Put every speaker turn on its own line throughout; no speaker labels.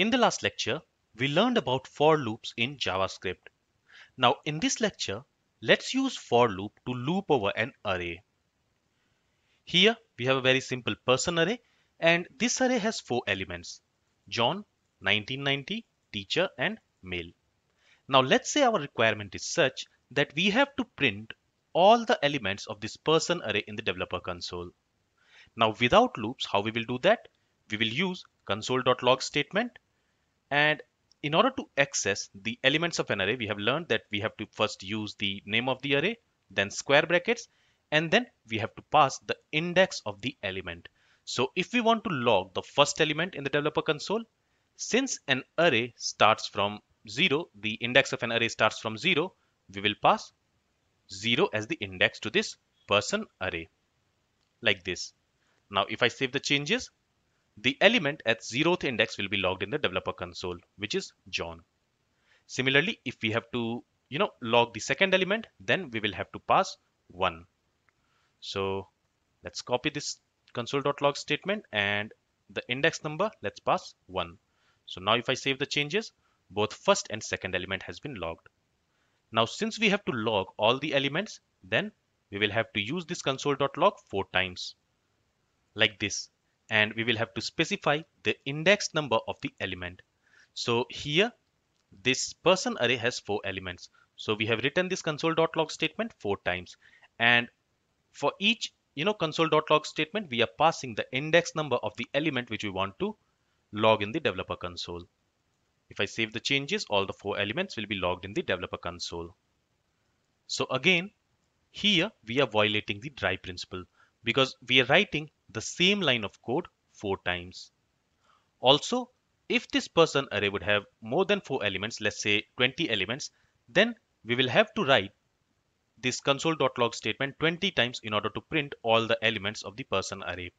In the last lecture, we learned about for loops in JavaScript. Now in this lecture, let's use for loop to loop over an array. Here we have a very simple person array and this array has four elements, John, 1990, teacher and male. Now let's say our requirement is such that we have to print all the elements of this person array in the developer console. Now without loops, how we will do that? We will use console.log statement and in order to access the elements of an array, we have learned that we have to first use the name of the array, then square brackets, and then we have to pass the index of the element. So if we want to log the first element in the developer console, since an array starts from 0, the index of an array starts from 0, we will pass 0 as the index to this person array like this. Now if I save the changes, the element at 0th index will be logged in the developer console, which is John. Similarly, if we have to, you know, log the second element, then we will have to pass 1. So let's copy this console.log statement and the index number, let's pass 1. So now if I save the changes, both first and second element has been logged. Now since we have to log all the elements, then we will have to use this console.log four times. Like this, and we will have to specify the index number of the element. So here this person array has four elements. So we have written this console.log statement four times and for each you know console.log statement we are passing the index number of the element which we want to log in the developer console. If I save the changes all the four elements will be logged in the developer console. So again here we are violating the dry principle because we are writing the same line of code four times. Also, if this person array would have more than four elements, let's say 20 elements, then we will have to write this console.log statement 20 times in order to print all the elements of the person array.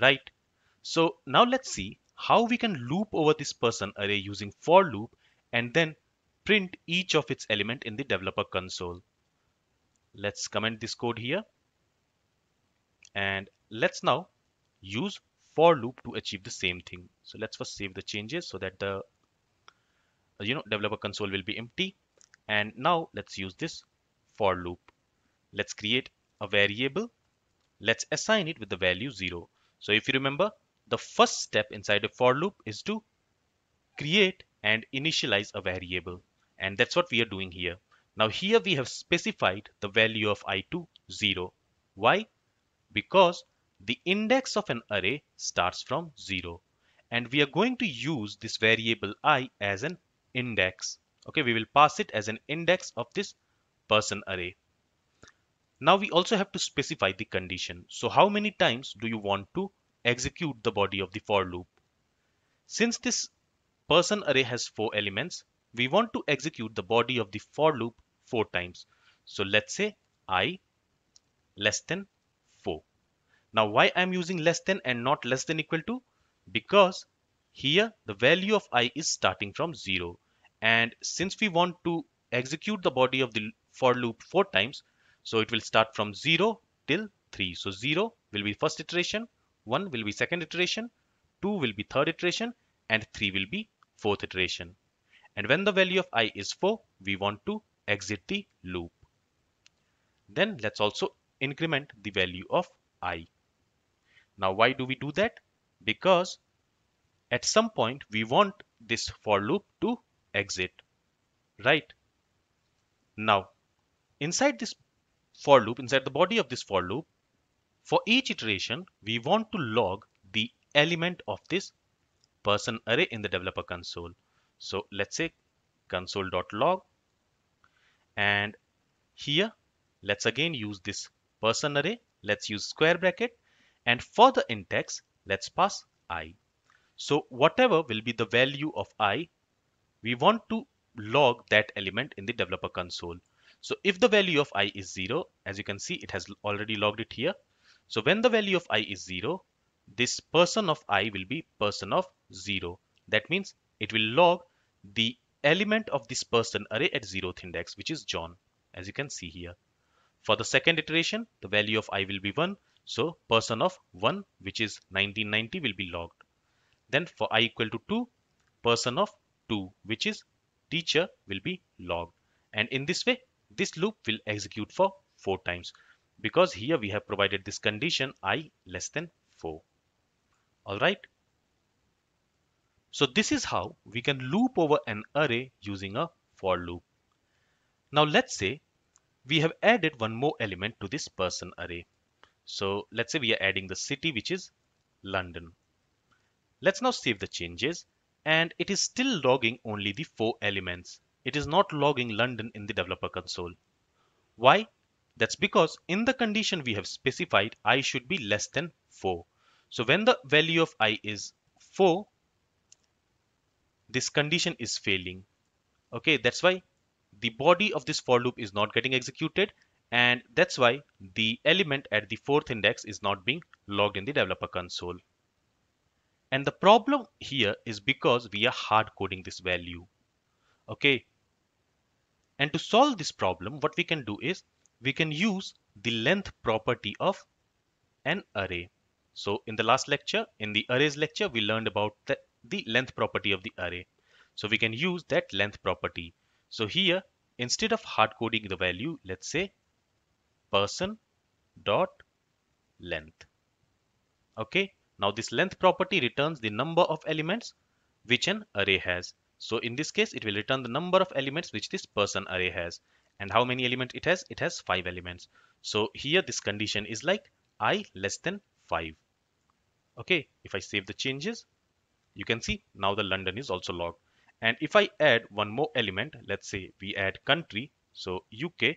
Right? So now let's see how we can loop over this person array using for loop and then print each of its element in the developer console. Let's comment this code here. And let's now use for loop to achieve the same thing so let's first save the changes so that the uh, you know developer console will be empty and now let's use this for loop let's create a variable let's assign it with the value 0 so if you remember the first step inside a for loop is to create and initialize a variable and that's what we are doing here now here we have specified the value of i to 0 why because the index of an array starts from 0 and we are going to use this variable i as an index. Okay, we will pass it as an index of this person array. Now we also have to specify the condition. So how many times do you want to execute the body of the for loop? Since this person array has four elements, we want to execute the body of the for loop four times. So let's say i less than now why I am using less than and not less than equal to? Because here the value of i is starting from 0 and since we want to execute the body of the for loop four times so it will start from 0 till 3 so 0 will be first iteration 1 will be second iteration 2 will be third iteration and 3 will be fourth iteration and when the value of i is 4 we want to exit the loop then let's also increment the value of i now, why do we do that? Because at some point we want this for loop to exit, right? Now, inside this for loop, inside the body of this for loop, for each iteration, we want to log the element of this person array in the developer console. So let's say console.log and here let's again use this person array. Let's use square bracket and for the index, let's pass i. So whatever will be the value of i, we want to log that element in the developer console. So if the value of i is 0, as you can see, it has already logged it here. So when the value of i is 0, this person of i will be person of 0. That means it will log the element of this person array at 0th index, which is John, as you can see here. For the second iteration, the value of i will be 1. So person of 1 which is 1990 will be logged. Then for i equal to 2 person of 2 which is teacher will be logged. And in this way this loop will execute for 4 times because here we have provided this condition i less than 4. Alright. So this is how we can loop over an array using a for loop. Now let's say we have added one more element to this person array. So let's say we are adding the city, which is London. Let's now save the changes and it is still logging only the four elements. It is not logging London in the developer console. Why? That's because in the condition we have specified i should be less than 4. So when the value of i is 4, this condition is failing. Okay, that's why the body of this for loop is not getting executed and that's why the element at the fourth index is not being logged in the developer console. And the problem here is because we are hard coding this value. Okay. And to solve this problem, what we can do is we can use the length property of an array. So in the last lecture, in the arrays lecture, we learned about the, the length property of the array. So we can use that length property. So here, instead of hard coding the value, let's say person dot length okay now this length property returns the number of elements which an array has so in this case it will return the number of elements which this person array has and how many elements it has it has five elements so here this condition is like i less than 5 okay if i save the changes you can see now the london is also logged and if i add one more element let's say we add country so uk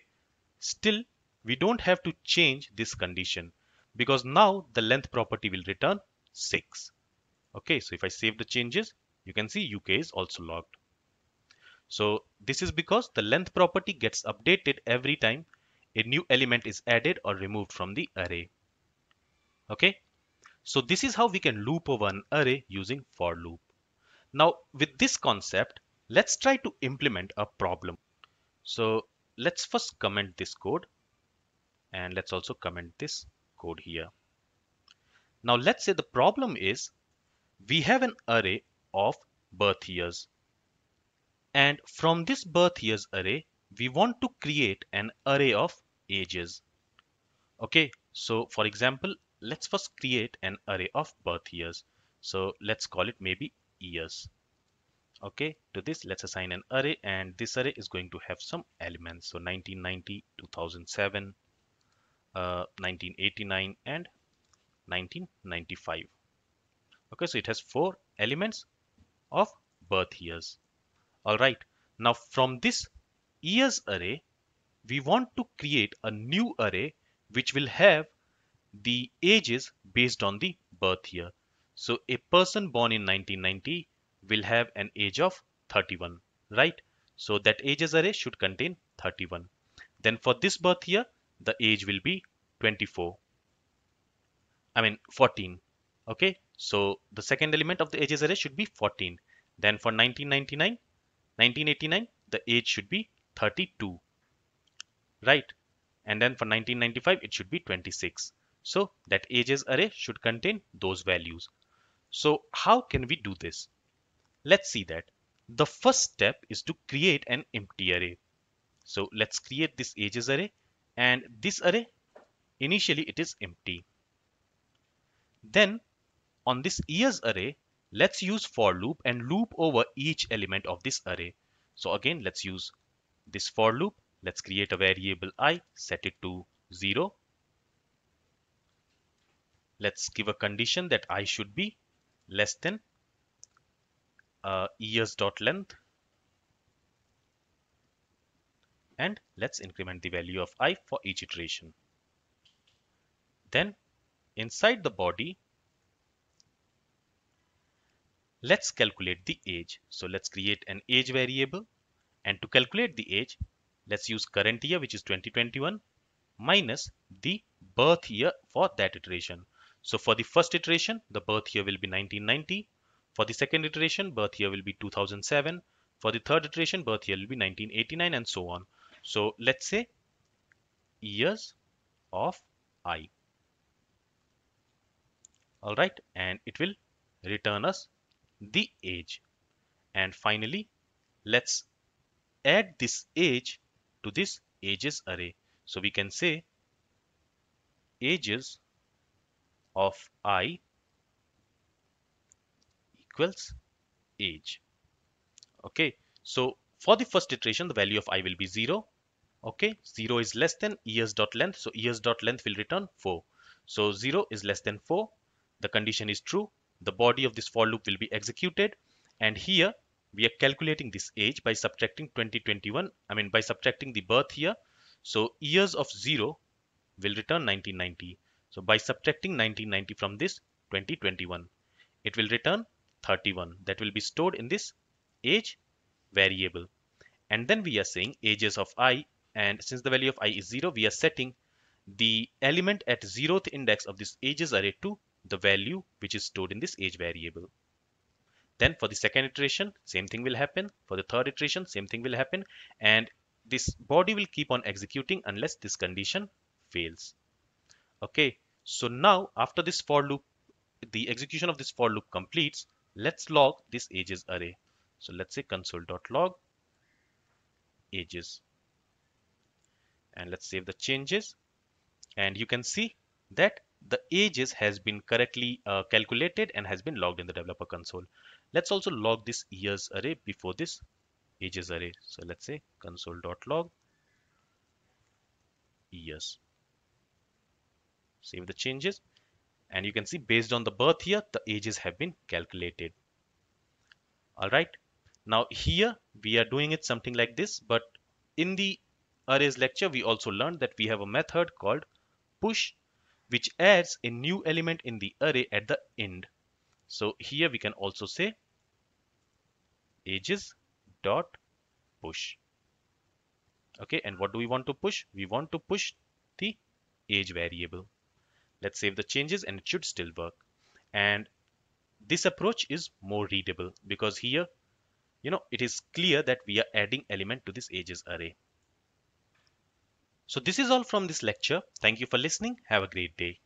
still we don't have to change this condition because now the length property will return 6. Okay, so if I save the changes, you can see UK is also logged. So this is because the length property gets updated every time a new element is added or removed from the array. Okay, so this is how we can loop over an array using for loop. Now with this concept, let's try to implement a problem. So let's first comment this code and let's also comment this code here. Now let's say the problem is we have an array of birth years. And from this birth years array, we want to create an array of ages. Okay, so for example, let's first create an array of birth years. So let's call it maybe years. Okay, to this let's assign an array and this array is going to have some elements. So 1990, 2007, 1989 uh, and 1995 okay so it has four elements of birth years all right now from this years array we want to create a new array which will have the ages based on the birth year so a person born in 1990 will have an age of 31 right so that ages array should contain 31 then for this birth year the age will be 24 I mean 14 okay so the second element of the ages array should be 14 then for 1999 1989 the age should be 32 right and then for 1995 it should be 26 so that ages array should contain those values so how can we do this let's see that the first step is to create an empty array so let's create this ages array and this array initially it is empty then on this years array let's use for loop and loop over each element of this array so again let's use this for loop let's create a variable i set it to 0 let's give a condition that i should be less than uh, years dot length and let's increment the value of i for each iteration. Then inside the body, let's calculate the age. So let's create an age variable and to calculate the age, let's use current year which is 2021 minus the birth year for that iteration. So for the first iteration, the birth year will be 1990. For the second iteration, birth year will be 2007. For the third iteration, birth year will be 1989 and so on. So let's say years of i. All right, and it will return us the age. And finally, let's add this age to this ages array. So we can say ages of i equals age. Okay, so for the first iteration, the value of i will be 0. Okay, 0 is less than es dot length, so es dot length will return 4. So 0 is less than 4. The condition is true. The body of this for loop will be executed. And here we are calculating this age by subtracting 2021. I mean by subtracting the birth year. So years of 0 will return 1990. So by subtracting 1990 from this 2021, it will return 31. That will be stored in this age variable and then we are saying ages of i and since the value of i is 0 we are setting the element at 0th index of this ages array to the value which is stored in this age variable then for the second iteration same thing will happen for the third iteration same thing will happen and this body will keep on executing unless this condition fails okay so now after this for loop the execution of this for loop completes let's log this ages array so let's say console.log ages and let's save the changes and you can see that the ages has been correctly uh, calculated and has been logged in the developer console. Let's also log this years array before this ages array. So let's say console.log years. Save the changes and you can see based on the birth year the ages have been calculated. All right. Now here we are doing it something like this, but in the arrays lecture, we also learned that we have a method called push, which adds a new element in the array at the end. So here we can also say ages dot push. Okay, and what do we want to push? We want to push the age variable. Let's save the changes and it should still work. And this approach is more readable because here you know it is clear that we are adding element to this ages array so this is all from this lecture thank you for listening have a great day